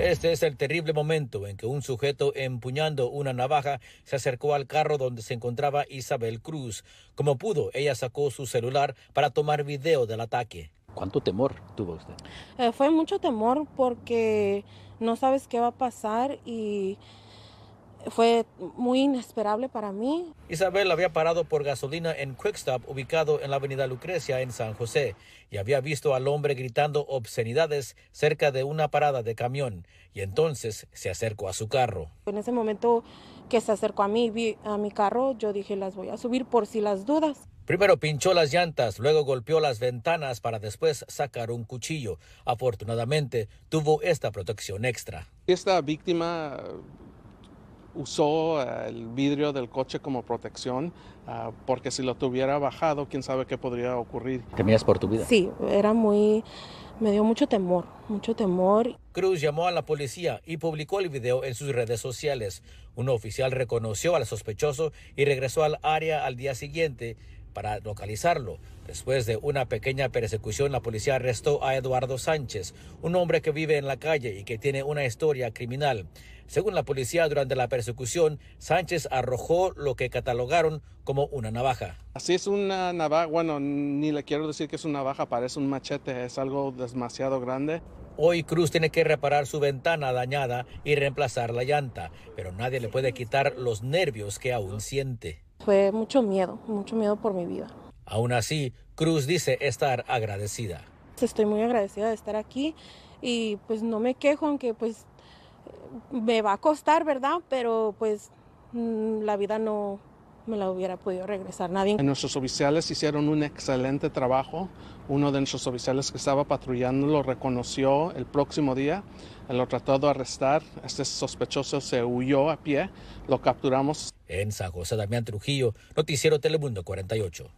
Este es el terrible momento en que un sujeto empuñando una navaja se acercó al carro donde se encontraba Isabel Cruz. Como pudo, ella sacó su celular para tomar video del ataque. ¿Cuánto temor tuvo usted? Eh, fue mucho temor porque no sabes qué va a pasar y fue muy inesperable para mí. Isabel había parado por gasolina en Quick Stop, ubicado en la avenida Lucrecia en San José, y había visto al hombre gritando obscenidades cerca de una parada de camión, y entonces se acercó a su carro. En ese momento que se acercó a mí, vi a mi carro, yo dije las voy a subir por si las dudas. Primero pinchó las llantas, luego golpeó las ventanas para después sacar un cuchillo. Afortunadamente, tuvo esta protección extra. Esta víctima usó eh, el vidrio del coche como protección, ah, porque si lo tuviera bajado, quién sabe qué podría ocurrir. ¿Temías por tu vida? Sí, era muy. Me dio mucho temor, mucho temor. Cruz llamó a la policía y publicó el video en sus redes sociales. Un oficial reconoció al sospechoso y regresó al área al día siguiente, para localizarlo. Después de una pequeña persecución, la policía arrestó a Eduardo Sánchez, un hombre que vive en la calle y que tiene una historia criminal. Según la policía, durante la persecución, Sánchez arrojó lo que catalogaron como una navaja. Así es una navaja, bueno, ni le quiero decir que es una navaja, parece un machete, es algo demasiado grande. Hoy Cruz tiene que reparar su ventana dañada y reemplazar la llanta, pero nadie le puede quitar los nervios que aún siente. Fue mucho miedo, mucho miedo por mi vida. Aún así, Cruz dice estar agradecida. Estoy muy agradecida de estar aquí y pues no me quejo, aunque pues me va a costar, ¿verdad? Pero pues mm, la vida no, me la hubiera podido regresar nadie. Nuestros oficiales hicieron un excelente trabajo. Uno de nuestros oficiales que estaba patrullando lo reconoció el próximo día. Lo trató de arrestar. Este sospechoso se huyó a pie. Lo capturamos. En San José Damián Trujillo, Noticiero Telemundo 48.